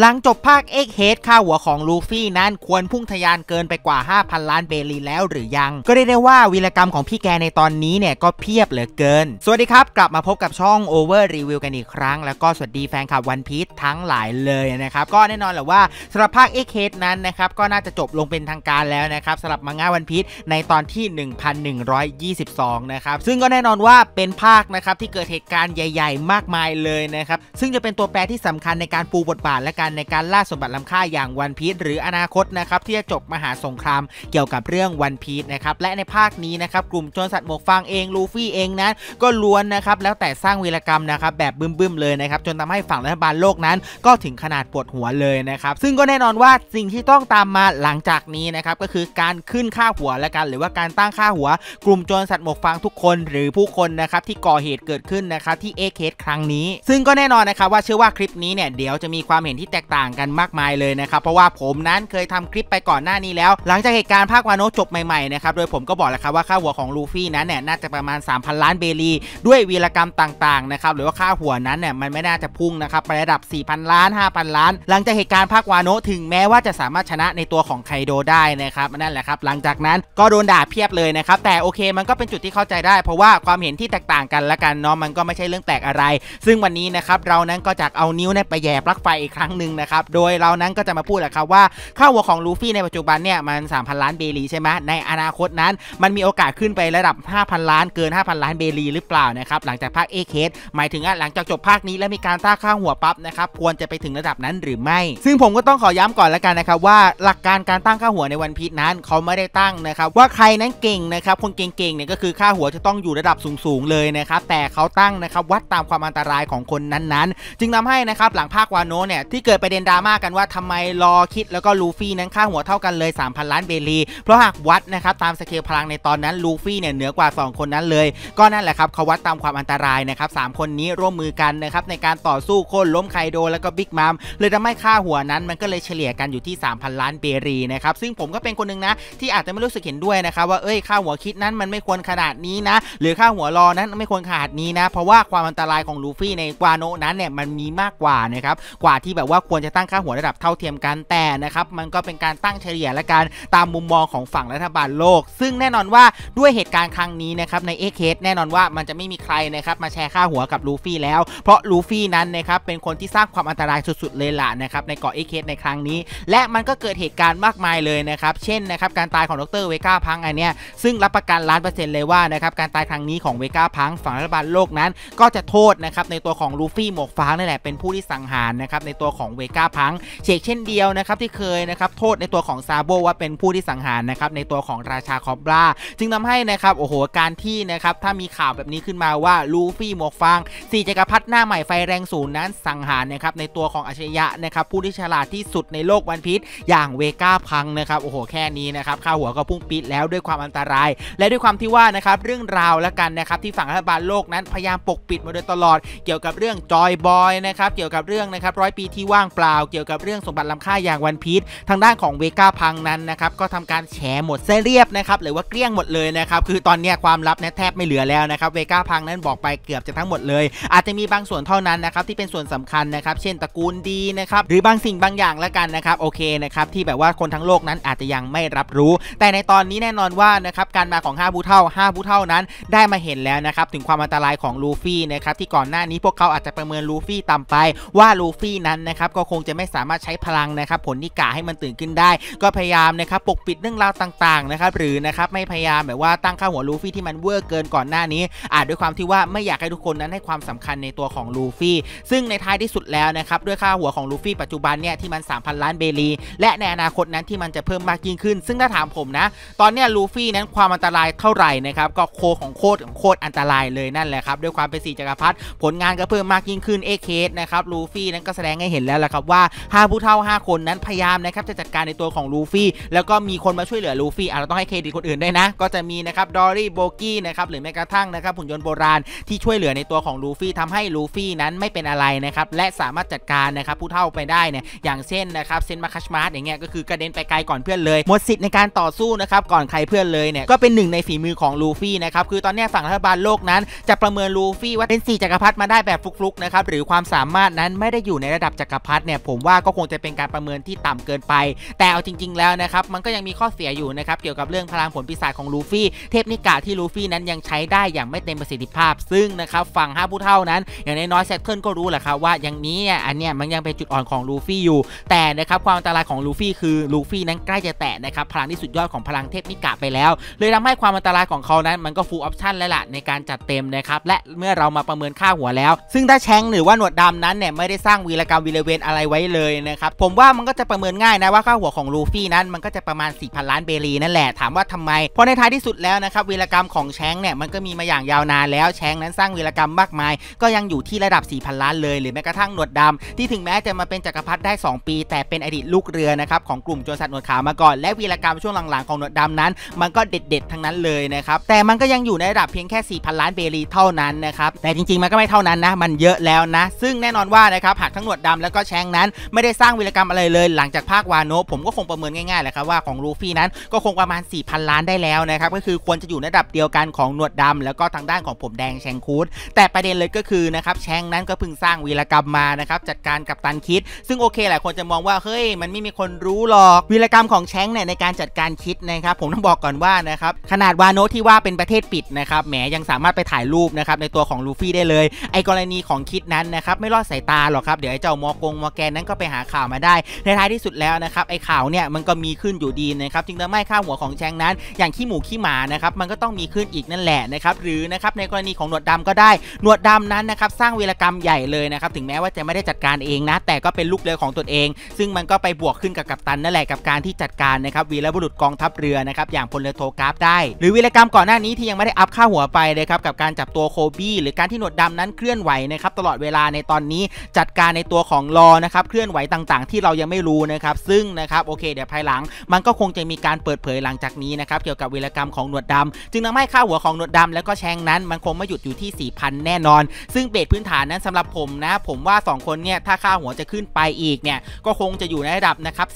หลังจบภาคเอ็กเฮดค่าหัวของลูฟี่ นั้นควรพุ่งทะยานเกินไปกว่า 5,000 ล้านเบลีแล้วหรือยัง ก็ได้ได้ว่าวีรกรรมของพี่แกในตอนนี้เนี่ยก็เพียบเหลือเกิน สวัสดีครับ กลับมาพบกับช่อง Over Review กันอีกครั้ง แล้วก็สวัสดีแฟนคลับวันพีททั้งหลายเลยนะครับ ก็แน่นอนแหละว่าสำหรับภาคเอ็กเฮดนั้นนะครับก็น่าจะจบลงเป็นทางการแล้วนะครับสำหรับมังงะวันพีทในตอนที่ 1122 นะครับซึ่งก็แน่นอนว่าเป็นภาคนะครับที่เกิดเหตุการณ์ใหญ่ ๆ มากมายเลยนะครับซึ่งจะเป็นตัวแปรที่สำคัญในการปูบทบาทและันในการล่าสมบัติล้ำค่าอย่างวันพีชหรืออนาคตนะครับที่จะจบมหาสงครามเกี่ยวกับเรื่องวันพีชนะครับและในภาคนี้นะครับกลุ่มชนสัตว์หมวกฟางเองลูฟี่เองนั้นก็ล้วนนะครับแล้วแต่สร้างวีรกรรมนะครับแบบบึ้มๆเลยนะครับจนทำให้ฝั่งรัฐบาลโลกนั้น ก็ถึงขนาดปวดหัวเลยนะครับซึ่งก็แน่นอนว่าสิ่งที่ต้องตามมาหลังจากนี้นะครับก็คือการขึ้นค่าหัวและกันหรือว่าการตั้งค่าหัว กลุ่มโจรสัตว์หมวกฟางทุกคนหรือผู้คนนะครับที่ก่อเหตุเกิดขึ้นนะครับที่เอเคสครั้งนี้ ซึ่งก็แน่นอนนะครับว่าเชื่อว่าคลิปนี้เนี่ยเดี๋ยวจะมีความเห็นที่แตกต่างกันมากมายเลยนะครับเพราะว่าผมนั้นเคยทำคลิปไปก่อนหน้านี้แล้ว หลังจากเหตุการณ์ภาควานโนจบใหม่ๆนะครับโดยผมก็บอกแล้วครับว่าค่าหัวของลูฟี่นั้นเนี่ยน่าจะประมาณ 3,000 ล้านเบลีด้วยวีรกรรมต่างๆนะครับหรือว่าค่าหัวนั้นเนี่ยมันไม่น่าจะพุ่งนะครับไประดับ4,000ล้าน 5,000 ล้าน หลังจากเหตุการณ์ภาควานโนถึงแม้ว่าจะสามารถชนะในตัวของไคโดได้นะครับนั่นแหละครับ หลังจากนั้นก็โดนด่าเพียบเลยนะครับแต่โอเคมันก็เป็นจุดที่เข้าใจได้ เพราะว่าความเห็นที่แตกต่างกันละกันเนาะมันก็ไม่ใช่เรื่องแปลกอะไร ซึ่งวันนี้นะครับเรานั้นก็จะเอานิ้วไปแย่ปลั๊กไฟอีกครั้งหนึ่งึ่งนะครับโดยเรานั้นก็จะมาพูดแหละครับว่าค่าหัวของลูฟี่ในปัจจุบันเนี่ยมัน 3,000 ล้านเบลีใช่ไหมในอนาคตนั้นมันมีโอกาสขึ้นไประดับ 5,000 ล้าน เกิน 5,000 ล้านเบลีหรือเปล่านะครับหลังจากภาคเอเคสหมายถึงหลังจากจบภาคนี้แล้วมีการต้างค่าหัวปั๊บนะครับ ควรจะไปถึงระดับนั้นหรือไม่ ซึ่งผมก็ต้องขอย้ำก่อนแล้วกันนะครับว่าหลักการการตั้งค่าหัวในวันพีชนั้นเขาไม่ได้ตั้งนะครับว่าใครนั้นเก่งนะครับคนเก่งๆเนี่ยก็คือค่าหัวจะต้องอยู่ระดับสูงๆ เลยนะครับแต่เขาตั้งนะครับวัดตามความอันตรายของคนนั้นๆจึงทำให้นะครับหลังภาควานโนเนี่ยที่เกิดประเด็นดราม่ากันว่าทำไมรอคิดแล้วก็ลูฟี่นั้นค่าหัวเท่ากันเลย 3,000 ล้านเบลีเพราะหากวัดนะครับตามสเกลพลังในตอนนั้นลูฟี่เนี่ยเหนือกว่า 2 คนนั้นเลย ก็นั่นแหละครับเขาวัดตามความอันตรายนะครับสคนนี้ร่วมมือกันนะครับในการต่อสู้โค่นล้มไคโดแล้วก็บิ๊กมัมเลยทำให้ค่าหัวนั้นมันก็เลยเฉลี่ยกันอยู่ที่ 3,000 ล้านเบลีนะครับซึ่งผมก็เป็นคนนึงนะ ที่อาจจะไม่รู้สึกเห็นด้วยนะครับว่าเอ้ยค่าหัวคิดนั้นมันไม่ควรขนาดนี้นะหรือค่าหัวรอนั้นไม่ควรขนาดนี้นะเพราะว่าความอันตรายของลูฟี่ในกวาโนนั้นเนี่ยมันมีมากกว่านะครับกว่าที่แบบว่าว่าควรจะตั้งค่าหัวระดับเท่าเทียมกันแต่นะครับมันก็เป็นการตั้งเฉลี่ยและการตามมุมมองของฝั่งรัฐบาลโลก ซึ่งแน่นอนว่าด้วยเหตุการณ์ครั้งนี้นะครับในเอเคสแน่นอนว่ามันจะไม่มีใครนะครับมาแชร์ค่าหัวกับลูฟี่แล้ว เพราะลูฟี่นั้นนะครับเป็นคนที่สร้างความอันตรายสุดๆเลยล่ะนะครับในเกาะเอเคสในครั้งนี้ และมันก็เกิดเหตุการณ์มากมายเลยนะครับเช่นนะครับการตายของดรเวก้าพังอันเนี้ยซึ่งรับประกันล้านเปอร์เซ็นต์เลยว่านะครับการตายครั้งนี้ของเวก้าพังฝั่งรัฐบาลโลกนั้น ก็จะโทษนะครับในตัวของลูฟี่หมวกฟ้านี่แหละเป็นผู้ที่สังหารนะครับในตัวของของเวก้าพังเชกเช่นเดียวนะครับที่เคยนะครับโทษในตัวของซาโบว่าเป็นผู้ที่สังหารนะครับในตัวของราชาคอบราจึงทำให้นะครับโอ้โหการที่นะครับถ้ามีข่าวแบบนี้ขึ้นมาว่า ลูฟี่หมวกฟางสี่จักรพรรดิหน้าใหม่ไฟแรงสูงนั้นสังหารนะครับในตัวของอัจฉริยะนะครับ ผู้ที่ฉลาดที่สุดในโลกวันพิษอย่างเวก้าพังนะครับโอ้โหแค่นี้นะครับข้าหัวก็พุ่งปิดแล้วด้วยความอันตราย และด้วยความที่ว่านะครับเรื่องราวและกันนะครับที่ฝั่งรัฐบาลโลกนั้น พยายามปกปิดมาโดยตลอดเกี่ยวกับเรื่องจอยบอยนะครับเกี่ยวกับเรื่องนะครับร้อยปีที่ว่าว่างเปล่าเกี่ยวกับเรื่องสมบัติล้ำค่าอย่างวันพีททางด้านของเวก้าพังนั้นนะครับก็ทำการแฉหมดเส้เรียบนะครับหรือว่าเกลี้ยงหมดเลยนะครับคือตอนนี้ความลับแทบไม่เหลือแล้วนะครับเวก้าพังนั้นบอกไปเกือบจะทั้งหมดเลย อาจจะมีบางส่วนเท่านั้นนะครับที่เป็นส่วนสำคัญนะครับ เช่น ตระกูลดีนะครับหรือบางสิ่งบางอย่างละกันนะครับโอเคนะครับที่แบบว่าคนทั้งโลกนั้นอาจจะยังไม่รับรู้ แต่ในตอนนี้แน่นอนว่านะครับการมาของ5บูเท่า5บูเท่านั้น ได้มาเห็นแล้วนะครับถึงความอันตรายของลูฟี่นะครับที่ก่อนหน้านี้พวกเขาอาจจะประเมินลูฟี่ต่ำไปว่าลูฟี่นั้นนะครับับก็คงจะไม่สามารถใช้พลังนะครับผลนิกาให้มันตื่นขึ้นได้ ก็พยายามนะครับปกปิดเรื่องราวต่างๆนะครับหรือนะครับไม่พยายามแบบว่าตั้งค่าหัวลูฟี่ที่มันเวอร์เกินก่อนหน้านี้อาจด้วยความที่ว่าไม่อยากให้ทุกคนนั้นให้ความสำคัญในตัวของลูฟี่ซึ่งในท้ายที่สุดแล้วนะครับด้วยค่าหัวของลูฟี่ปัจจุบันเนี่ยที่มัน 3,000 ล้านเบลีและในอนาคตนั้นที่มันจะเพิ่มมากยิ่งขึ้น ซึ่งถ้าถามผมนะตอนนี้ลูฟี่นั้นความอันตรายเท่าไหร่นะครับก็โคของโคตรของโคตรอันตรายเลยนั่นแหละครับด้วยความเป็นสีจักรพรรดิผลงานก็เพิ่มมากยิ่งขึ้นเอเคสนะครับลูฟี่นั้นก็แสดงให้เห็นแล้วแล้วล่ะครับว่า5ผู้เท่า 5 คนนั้นพยายามนะครับจะจัดการในตัวของลูฟี่แล้วก็มีคนมาช่วยเหลือลูฟี่อเราต้องให้เครดิตคนอื่นด้วยนะ ก็จะมีนะครับดอรี่โบกี้นะครับหรือแม้กระทั่งนะครับ หุ่นยนต์โบราณที่ช่วยเหลือในตัวของลูฟี่ทำให้ลูฟี่นั้นไม่เป็นอะไรนะครับและสามารถจัดการนะครับผู้เท่าไปได้เนี่ยอย่างเช่นนะครับเซนมาคัชมาร์ตอย่างเงี้ยก็คือกระเด็นไปไกลก่อนเพื่อนเลยหมดสิทธิ์ในการต่อสู้นะครับก่อนใครเพื่อนเลยเนี่ยก็เป็นหนึ่งในฝีมือของลูฟี่นะครับคือตอนนี้ฝั่งรัฐบาลโลกนั้น จะประเมินลูฟี่ว่าเป็น4จักรพรรดิมาได้แบบฟลุกๆนะครับหรือความสามารถนั้นไม่ได้อยู่ในระดับจักรพรรดิพัดเนี่ยผมว่าก็คงจะเป็นการประเมินที่ต่ำเกินไป แต่เอาจริงๆแล้วนะครับมันก็ยังมีข้อเสียอยู่นะครับเกี่ยวกับเรื่องพลังผลปีศาจของลูฟี่เทพนิกาที่ลูฟี่นั้นยังใช้ได้อย่างไม่เต็มประสิทธิภาพ ซึ่งนะครับฝั่งห้าผู้เท่านั้น อย่างน้อยๆแซตเทิลก็รู้แหละครับว่าอย่างนี้อันเนี้ยมันยังเป็นจุดอ่อนของลูฟี่อยู่ แต่นะครับความอันตรายของลูฟี่คือลูฟี่นั้นใกล้จะแตะนะครับพลังที่สุดยอดของพลังเทพนิกาไปแล้วเลยทำให้ความอันตรายของเขานั้นมันก็ฟูลออปชั่นแล้วล่ะในการจัดเต็มนะครับและเมื่อเรามาประเมินค่าหัวแล้ว ซึ่งถ้าแชงหรือว่าหนวดดานั้นเนี่ยไม่ได้สร้างวีรกรรมวีเลเวนอะไรไว้เลยนะครับผมว่ามันก็จะประเมินง่ายนะว่าค่าหัวของลูฟี่นั้นมันก็จะประมาณ4,000ล้านเบรีนั่นแหละถามว่าทำไมเพราะในท้ายที่สุดแล้วนะครับวีรกรรมของแชงเนี่ยมันก็มีมาอย่างยาวนานแล้ว แชงนั้นสร้างวีรกรรมมากมาย ก็ยังอยู่ที่ระดับ4,000ล้านเลยหรือแม้กระทั่งหนวดดาที่ถึงแม้จะมาเป็นจักรพรรดิได้ 2 ปี แต่เป็นอดีตลูกเรือนะครับของกลุ่มโจรสัตว์หนวดขาวมาก่อนและวีรกรรมช่วงหลังๆของหนวดดำนั้น มันก็เด็ด ๆทั้งนั้นเลยนะครับแต่มันก็ยังอยู่ในระดับเพียงแค่4,000ล้านเบรีเท่านั้นนะครับแต่จริงๆ มันก็ไม่เท่านั้นนะมันเยอะแล้วนะ ซึ่งแน่นอนว่านะครับหากทั้งหนวดดาแล้วก็แชงนั้นไม่ได้สร้างวีรกรรมอะไรเลยหลังจากภาควานโนผมก็คงประเมินง่ายๆแหละครับว่าของลูฟี่นั้นก็คงประมาณ4,000 ล้านได้แล้วนะครับก็คือควรจะอยู่ในระดับเดียวกัน ของหนวดดำ แล้วก็ทางด้านของผมแดงแชงคูดแต่ประเด็นเลยก็คือนะครับแชงนั้นก็เพิ่งสร้างวีรกรรมมานะครับจัดการกับตันคิด ซึ่งโอเคหลายคนจะมองว่า เฮ้ย มันไม่มีคนรู้หรอกวีรกรรมของแชงเนี่ยในการจัดการคิดนะครับผมต้องบอกก่อนว่านะครับขนาดวานโนที่ว่าเป็นประเทศปิดนะครับแหมยังสามารถไปถ่ายรูปนะครับในตัวของลูฟี่ได้เลย ไอกรณีของคิดนั้นนะครับไม่รอดสายตาหรอกครับเดี๋ยวไอ้เจ้ามอกงมอแกนนั้นก็ไปหาข่าวมาได้ ในท้ายที่สุดแล้วนะครับไอ้ข่าวเนี่ยมันก็มีขึ้นอยู่ดีนะครับ จึงทำให้ค่าหัวของแชงนั้น อย่างขี้หมูขี้หมานะครับมันก็ต้องมีขึ้นอีกนั่นแหละนะครับ หรือนะครับในกรณีของหนวดดาก็ได้ หนวดดานั้นนะครับสร้างวีรกรรมใหญ่เลยนะครับถึงแม้ว่าจะไม่ได้จัดการเองนะ แต่ก็เป็นลูกเรือของตนเอง ซึ่งมันก็ไปบวกขึ้นกับกัปตันนั่นแหละกับการที่จัดการนะครับวีรบุรุษกองทัพเรือนะครับอย่างพลเรือโทกราฟได้ หรือวีรกรรมก่อนหน้านี้ที่ยังไม่ได้อัพค่าหัวไปนะครับกับการจับตัวโคบี้หรือการที่หนวดดานั้นเคลื่อนไหวนะครับตลอดเวลาในตอนนี้จัดการในตัวของรอนะครับเคลื่อนไหวต่างๆ ที่เรายังไม่รู้นะครับซึ่งนะครับโอเคเดี๋ยวภายหลัง มันก็คงจะมีการเปิดเผยหลังจากนี้นะครับเกี่ยวกับวีรกรรมของหนวดดาจึงทำให้ค่าหัวของหนวดดาแล้วก็แชงนั้น มันคงไม่หยุดอยู่ที่ 4,000 แน่นอน ซึ่งเบสพื้นฐานนั้นสำหรับผมนะผมว่า2คนเนี่ยถ้าค่าหัวจะขึ้นไปอีกเนี่ยก็คงจะอยู่ในระดับนะครับ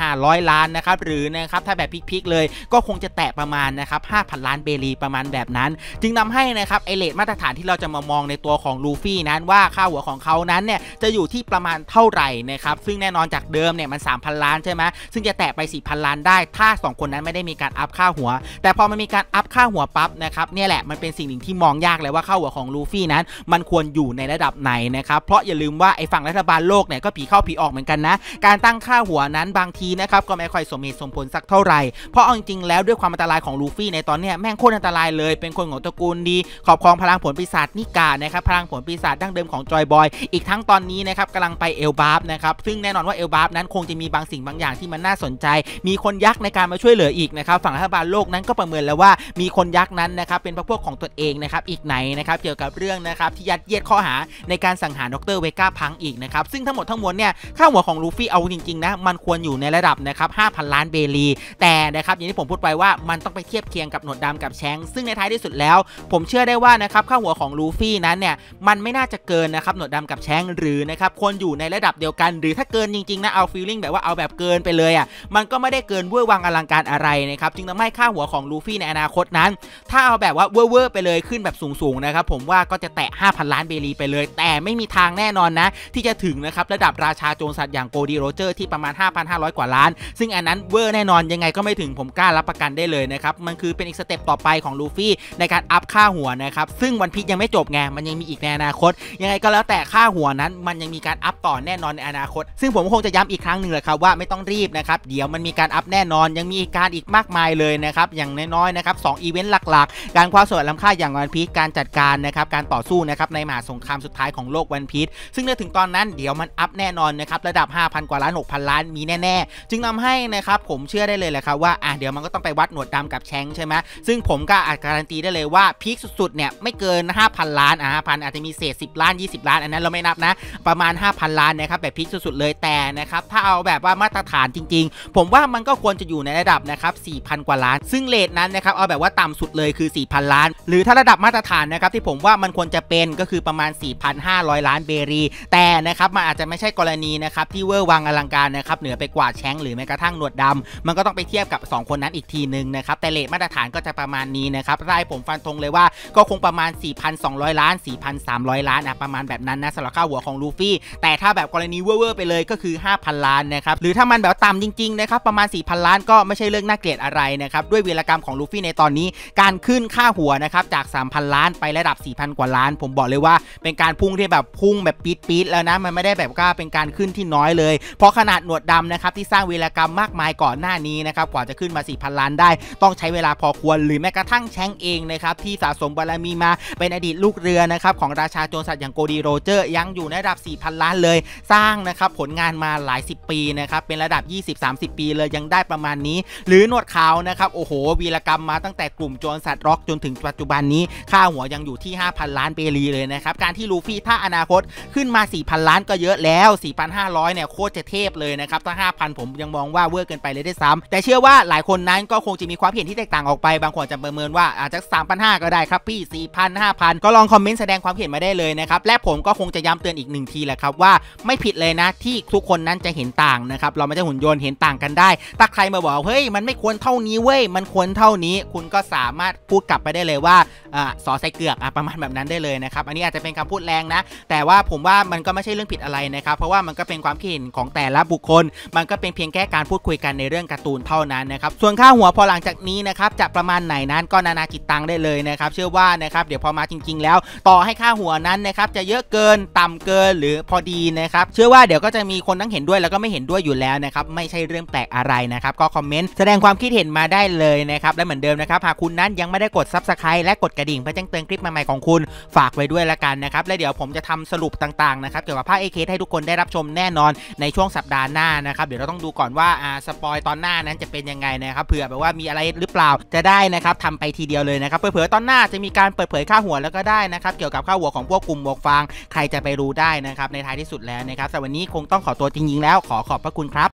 4,500 ล้านนะครับหรือนะครับถ้าแบบพลิกๆเลยก็คงจะแตะประมาณนะครับ5,000ล้านเบลีประมาณแบบนั้น จึงทาให้นะครับไอเลดมาตรฐานที่เราจะมามองในตัวของลูฟี่นั้นว่าค่าหัวของเขานั้นเนี่ยจะอยู่ที่ประมาณเท่าไหร่นะครับ ซึ่งแน่นอนจากเดิมเนี่ยมัน 3,000 ล้านใช่ไหม ซึ่งจะแตะไป 4,000 ล้านได้ ถ้า 2 คนนั้นไม่ได้มีการอัพค่าหัว แต่พอมันมีการอัพค่าหัวปั๊บนะครับเนี่ยแหละมันเป็นสิ่งหนึ่งที่มองยากเลยว่าค่าหัวของลูฟี่นั้นมันควรอยู่ในระดับไหนนะครับ เพราะอย่าลืมว่า ไอ้ฝั่งรัฐบาลโลกเนี่ยก็ผีเข้าผีออกเหมือนกันนะ การตั้งค่าหัวนั้นบางทีนะครับก็ไม่ค่อยสมเหตุสมผลสักเท่าไหร่ เพราะเอาจริงๆแล้วด้วยความอันตรายของลูฟี่ในตอนนี้แม่งโคตรอันตรายเลย เป็นคนของตระกูลดีขอบครองพลังผลปีศาจนิกานะครับพลังผลปีศาจดั้งเดิมของจอยบอยอีกทั้งตอนนี้นะครับกำลังไปเอลบาฟนะครับซึ่งแน่นอนว่าเอลบาฟนั้นคงจะมีบางสิ่งบางอย่างที่มันน่าสนใจ มีคนยักษ์ในการมาช่วยเหลืออีกนะครับ ฝั่งรัฐบาลโลกนั้นก็ประเมินแล้วว่ามีคนยักษ์นั้นนะครับเป็นพระพวกของตนเองนะครับอีกไหนนะครับเกี่ยวกับเรื่องนะครับที่ยัดเยียดข้อหาในการสังหารดรเวก้าพังอีกนะครับซึ่งทั้งหมดทั้งมวลเนี่ยข้าหัวของลูฟี่เอาจริงๆนะมันควรอยู่ในระดับนะครับ5,000ล้านเบลีแต่นะครับอย่างที่ผมพูดไปว่ามันต้องไปเทียบเคียงกับหนวดดากับแชง ซึ่งในท้ายที่สุดแล้ว ผมเชื่อได้ว่านะครับข้าหัวของลูฟี่นั้นเนี่ยมันไม่น่าจะเกินนะครับหนวดดากับแชงหรือนะครับควรอยู่ในระดับเดียวกันหรือถ้าเกินจริงๆนะเอาฟีลลิ่งแบบว่าเอาแบบเกินไปเลยอ่ะมันก็ไม่ได้เกินเวอร์วังอลังการอะไรนะครับจึงทำให้ค่าหัวของลูฟี่ในอนาคตนั้น ถ้าเอาแบบว่าเวอร์ๆไปเลยขึ้นแบบสูงๆนะครับผมว่าก็จะแตะ 5,000 ล้านเบลีไปเลย แต่ไม่มีทางแน่นอนนะ ที่จะถึงนะครับระดับราชาโจรสัตว์อย่างโกดีโรเจอร์ที่ประมาณ 5,500 กว่าล้าน ซึ่งอันนั้นเวอร์แน่นอนยังไงก็ไม่ถึงผมกล้ารับประกันได้เลยนะครับมันคือเป็นอีกสเต็ปต่อไปของลูฟี่ในการอัพค่าหัวนะครับซึ่งวันพียังไม่จบไงมันยังมีอีกในอนาคตยังไงก็แล้วแต่ค่าหัวนั้น มันยังมีการอัพต่ออนแน่นอนในอนาคต ซึ่งผมคงจะย้ำอีกครั้งหนึ่งเลยครับว่าไม่ต้องรีบนะครับ เดี๋ยวมันมีการอัพแน่นอน ยังมีการอีกมากมายเลยนะครับ อย่างน้อยๆนะครับสองอีเวนต์หลักๆ การคว้าส่วนล้ำค่าอย่างวันพีชการจัดการนะครับ การต่อสู้นะครับในมหาสงครามสุดท้ายของโลกวันพีชซึ่งเนื่อถึงตอนนั้นเดี๋ยวมันอัพแน่นอนนะครับ ระดับ5,000กว่าล้าน6,000 ล้านมีแน่ๆ จึงทาให้นะครับผมเชื่อได้เลยแหละครับว่าอ่ะเดี๋ยวมันก็ต้องไปวัดหนวดดากับแชงใช่ไหมซึ่งผมก็อาจการันตีได้เลยว่าพีคสุดๆเนี่ยไม่เกิน5,000 ล้านอ่ะ5,000อาจจะมีเศษ 10 ล้าน 20 ล้าน อันนั้นเราไม่นับนะประมาณ5,000ล้านการนะครับแบบพีคสุดๆเลยแต่นะครับถ้าเอาแบบว่ามาตรฐานจริง ๆ ผมว่ามันก็ควรจะอยู่ในระดับนะครับ4,000 กว่าล้าน ซึ่งเลทนั้นนะครับเอาแบบว่าต่ำสุดเลยคือ4,000 ล้าน หรือถ้าระดับมาตรฐานนะครับที่ผมว่ามันควรจะเป็นก็คือประมาณ 4,500 ล้านเบรีแต่นะครับมันอาจจะไม่ใช่กรณีนะครับที่เวอร์วังอลังการนะครับเหนือไปกว่าแชงหรือแม้กระทั่งหนวดดามันก็ต้องไปเทียบกับ2คนนั้นอีกทีหนึ่งนะครับแต่เลทมาตรฐานก็จะประมาณนี้นะครับได้ผมฟันธงเลยว่า ก็คงประมาณ4,200ล้าน4,300 ล้านนะประมาณแบบนั้นนะสำหรับข้าหัวของลูฟี่แต่ถ้าแบบกรณีเว่อร์ไปเลยก็คือ 5,000 ล้านนะครับหรือถ้ามันแบบต่ำจริงๆนะครับประมาณ 4,000 ล้านก็ไม่ใช่เรื่องน่าเกลียดอะไรนะครับด้วยวลรกรรมของลูฟี่ในตอนนี้การขึ้นค่าหัวนะครับจาก 3,000 ล้านไประดับ 4,000 กว่าล้าน ผมบอกเลยว่าเป็นการพุ่งที่แบบพุ่งแบบปี๊ดๆแล้วนะ มันไม่ได้แบบก้าเป็นการขึ้นที่น้อยเลย เพราะขนาดหนวดดำนะครับที่สร้างวลรกรรมมากมายก่อนหน้านี้นะครับกว่าจะขึ้นมา4,000 ล้าน ได้ต้องใช้เวลาพอควรหรือแม้กระทั่งแชงเองนะครับที่สะสมบารมีมาเป็นอดีตลูกเรือนะครับของราชาโจรสัตว์อย่างโกดีโรเจอร์ ยังอยู่ในระดับ4,000ล้านเลยสร้างนะครับผลงานมาหลาย 10ปีนะครับเป็นระดับ20-30 ปีเลยยังได้ประมาณนี้ หรือหนวดเขานะครับโอ้โห วีรกรรมมาตั้งแต่กลุ่มโจรสัตว์ร็อกจนถึงปัจจุบันนี้ ค่าหัวยังอยู่ที่ 5,000 ล้านเบรีเลยนะครับการที่ลูฟี่ถ้าอนาคตขึ้นมา 4,000 ล้านก็เยอะแล้ว 4,500เนี่ยโคตรจะเทพเลยนะครับถ้า 5,000ผมยังมองว่าเวอร์เกินไปเลยได้ซ้ำแต่เชื่อว่าหลายคนนั้นก็คงจะมีความเห็นที่แตกต่างออกไปบางคนจะประเมินว่าอาจจะ 3,500ก็ได้ครับพี่4,000 5,000 ก็ลองคอมเมนต์แสดงความเห็นมาได้เลยนะครับและผมก็คงจะย้ำเตือนอีกหนึ่งทีแหละครับว่าไม่ผิดเลยนะ ที่ทุกคนนั้นจะเห็นต่างนะครับ เราไม่ใช่หุ่นยนต์เห็นต่างกันได้ถ้าใครมาบอกเฮ้ยมันไม่ควรเท่านี้เว้ยมันควรเท่านี้ คุณก็สามารถพูดกลับไปได้เลยว่าสอใส่เกือกประมาณแบบนั้นได้เลยนะครับอันนี้อาจจะเป็นคำพูดแรงนะ แต่ว่าผมว่ามันก็ไม่ใช่เรื่องผิดอะไรนะครับ เพราะว่ามันก็เป็นความคิดเห็นของแต่ละบุคคล มันก็เป็นเพียงแค่การพูดคุยกันในเรื่องการ์ตูนเท่านั้นนะครับส่วนค่าหัวพอหลังจากนี้นะครับจะประมาณไหนนั้นก็นานาจิตตังได้เลยนะครับ เชื่อว่านะครับเดี๋ยวพอมาจริง ๆ แล้ว ต่อให้ค่าหัวนั้นนะครับจะเยอะเกินต่ำเกิน หรือพอดีนะครับเชื่อว่าเดี๋ยวก็จะมีคนทั้งเห็นด้วยแล้วก็ไม่เห็นด้วยอยู่แล้วนะครับไม่ใช่เรื่องแปลกอะไรนะครับ ก็คอมเมนต์แสดงความคิดเห็นมาได้เลยนะครับและเหมือนเดิมนะครับหากคุณนั้นยังไม่ได้กดซับสไครต์และกดกระดิ่ง เพื่อแจ้งเตือนคลิปใหม่ๆของคุณฝากไว้ด้วยละกันนะครับและเดี๋ยวผมจะทำสรุปต่างๆนะครับเกี่ยวกับภาคเอเคให้ทุกคนได้รับชมแน่นอนในช่วงสัปดาห์หน้านะครับเดี๋ยวเราต้องดูก่อนว่าอ่าสปอยตอนหน้านั้นจะเป็นยังไงนะครับเผื่อแบบว่ามีอะไรหรือเปล่าจะได้นะครับทำไปทีเดียวเลยนะครับเผื่อตอนหน้าจะมีการเปิดเผยค่าหัวแล้วก็ได้นะครับเกี่ยวกับค่าหัวของพวกกลุ่มหมวกฟางใครจะไปรู้ได้นะครับในท้ายที่สุดแล้วนะครับแต่วันนี้คงต้องขอตัวจริงๆแล้ว ขอขอบพระคุณครับ